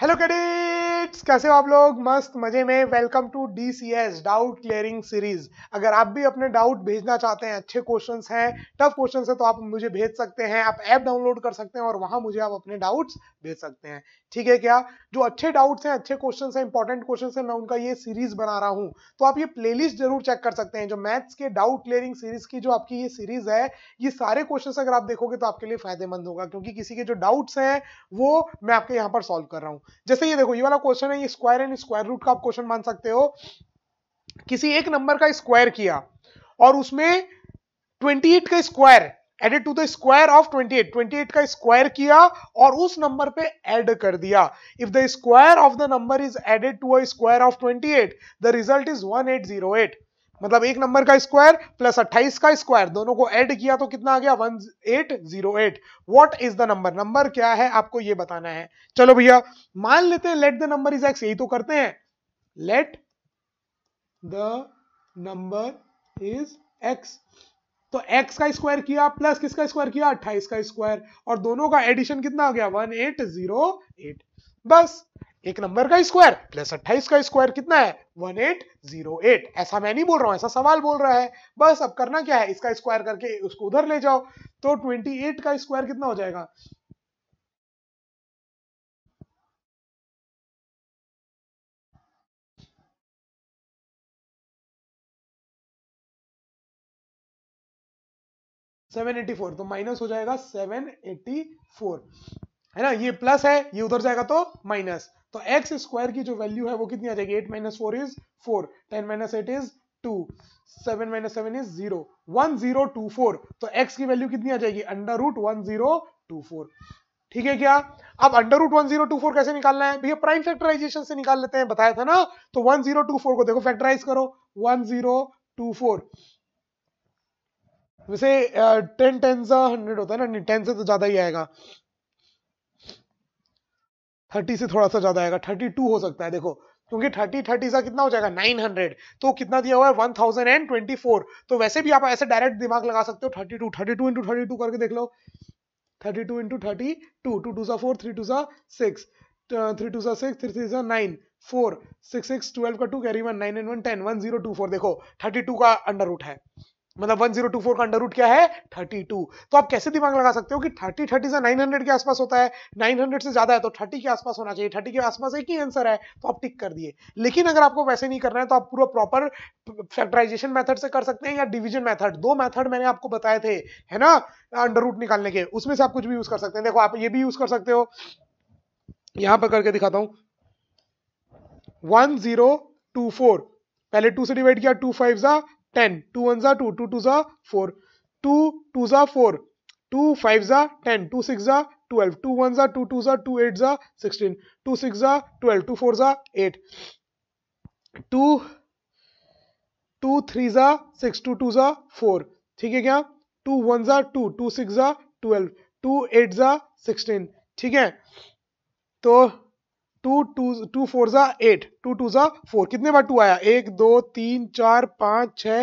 hello cadets कैसे हो आप लोग मस्त मजे में welcome to D C S doubt clearing series अगर आप भी अपने डाउट भेजना चाहते हैं अच्छे क्वेश्चंस हैं टफ क्वेश्चंस हैं तो आप मुझे भेज सकते हैं आप ऐप डाउनलोड कर सकते हैं और वहां मुझे आप अपने डाउट्स दे सकते हैं ठीक है क्या जो अच्छे डाउट्स हैं अच्छे क्वेश्चन हैं इंपॉर्टेंट क्वेश्चन हैं मैं उनका ये सीरीज बना रहा हूं तो आप ये प्लेलिस्ट जरूर चेक कर सकते हैं जो मैथ्स के डाउट क्लियरिंग सीरीज की जो आपकी ये सीरीज है ये सारे क्वेश्चन अगर आप देखोगे तो आपके लिए फायदेमंद होगा क्योंकि किसी के जो डाउट्स हैं वो मैं आपके यहाँ पर सॉल्व कर रहा हूँ जैसे ये देखो ये वाला क्वेश्चन है ये स्क्वायर एंड स्क्वायर रूट का आप क्वेश्चन मान सकते हो किसी एक नंबर का स्क्वायर किया और उसमें 28 का square added to the square of 28 28 का स्क्वायर किया और उस नंबर पे ऐड कर दिया if the square of the number is added to a square of 28 the result is 1808 मतलब एक नंबर का स्क्वायर प्लस 28 का स्क्वायर दोनों को ऐड किया तो कितना आ गया 1808 what is the number number क्या है आपको ये बताना है चलो भैया मान लेते हैं let the number is x यही तो करते हैं let the number is x तो x का स्क्वायर किया प्लस किसका स्क्वायर किया 28 का स्क्वायर और दोनों का एडिशन कितना आ गया 1808 बस एक नंबर का स्क्वायर प्लस 28 का स्क्वायर कितना है 1808 ऐसा मैं नहीं बोल रहा हूं ऐसा सवाल बोल रहा है बस अब करना क्या है इसका स्क्वायर करके उसको उधर ले जाओ तो 28 का स्क्वायर कितना हो जाएगा 784 तो माइनस हो जाएगा 784 है ना ये प्लस है ये उधर जाएगा तो माइनस तो एक्स स्क्वायर की जो वैल्यू है वो कितनी आ जाएगी eight minus four is four ten minus eight is two seven minus seven is zero one zero two four तो एक्स की वैल्यू कितनी आ जाएगी under root one zero two four ठीक है क्या अब under root one zero two four कैसे निकालना है भैया प्राइम फैक्टराइजेशन से निकाल लेते हैं बताया था ना तो वन जीरो टू फोर को देखो फैक्टराइज करो वन जीरो टू फोर वैसे टेन टेन सा हंड्रेड होता है ना टेन से तो ज़्यादा ही आएगा थर्टी से थोड़ा सा ज़्यादा आएगा थर्टी टू हो सकता है देखो क्योंकि थर्टी थर्टी सा कितना हो जाएगा नाइन हंड्रेड तो कितना दिया हुआ है one thousand and twenty four तो वैसे भी आप ऐसे डायरेक्ट दिमाग लगा सकते हो thirty two thirty two into thirty two करके देख लो thirty two into thirty two two two सा फोर थ्री टू सा सिक्स थ्री टू सा सिक्स थ्री थ्री सा nine four six six twelve का two carry one nine and one ten one zero two four देखो thirty two का under root है मतलब 1024 का अंडर रूट क्या है 32 तो आप कैसे दिमाग लगा सकते हो कि 30 30 से 900 के आसपास होता है 900 से ज्यादा है तो 30 के आसपास होना चाहिए 30 के आसपास एक ही आंसर है तो आप टिक कर दिए लेकिन अगर आपको वैसे नहीं करना है तो आप पूरा प्रॉपर फैक्टराइजेशन मेथड से कर सकते हैं या डिविजन मैथड दो मैथड मैंने आपको बताए थे है ना अंडर रूट निकालने के उसमें से आप कुछ भी यूज कर सकते हैं देखो आप ये भी यूज कर सकते हो यहां पर करके दिखाता हूं वन जीरो टू फोर पहले टू से डिवाइड किया two five ten two one जा टू टू टू जा फोर टू टू जा फोर टू फाइव जा टेन टू सिक्स जा ट्वेल्व टू वन जा टू टू जा टू एट जा सिक्सटीन टू सिक्स जा ट्वेल्व टू फोर जा एट टू टू थ्री जा सिक्स टू टू जा फोर ठीक है क्या टू वन जा टू टू सिक्स जा ट्वेल्व टू एट जा सिक्सटीन ठीक है तो टू टू टू फोर ज़ा एट टू टू ज़ा फोर कितने बार टू आया एक दो तीन चार पाँच छ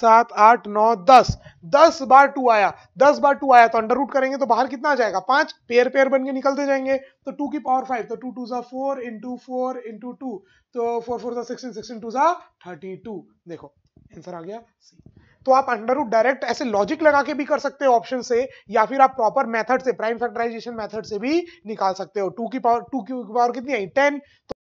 सात आठ नौ दस दस बार टू आया दस बार टू आया तो अंडर रूट करेंगे तो बाहर कितना आ जाएगा पांच पेयर पेयर बन के निकलते जाएंगे तो टू की पावर फाइव तो टू टू ज़ा four into four into two तो फोर फोर ज़ा सिक्सटीन सिक्सटीन टू ज़ा थर्टी टू देखो आंसर आ गया सी तो आप अंडर रूट डायरेक्ट ऐसे लॉजिक लगा के भी कर सकते हो ऑप्शन से या फिर आप प्रॉपर मेथड से प्राइम फैक्टराइजेशन मेथड से भी निकाल सकते हो टू की पावर टू की पावर कितनी आई टेन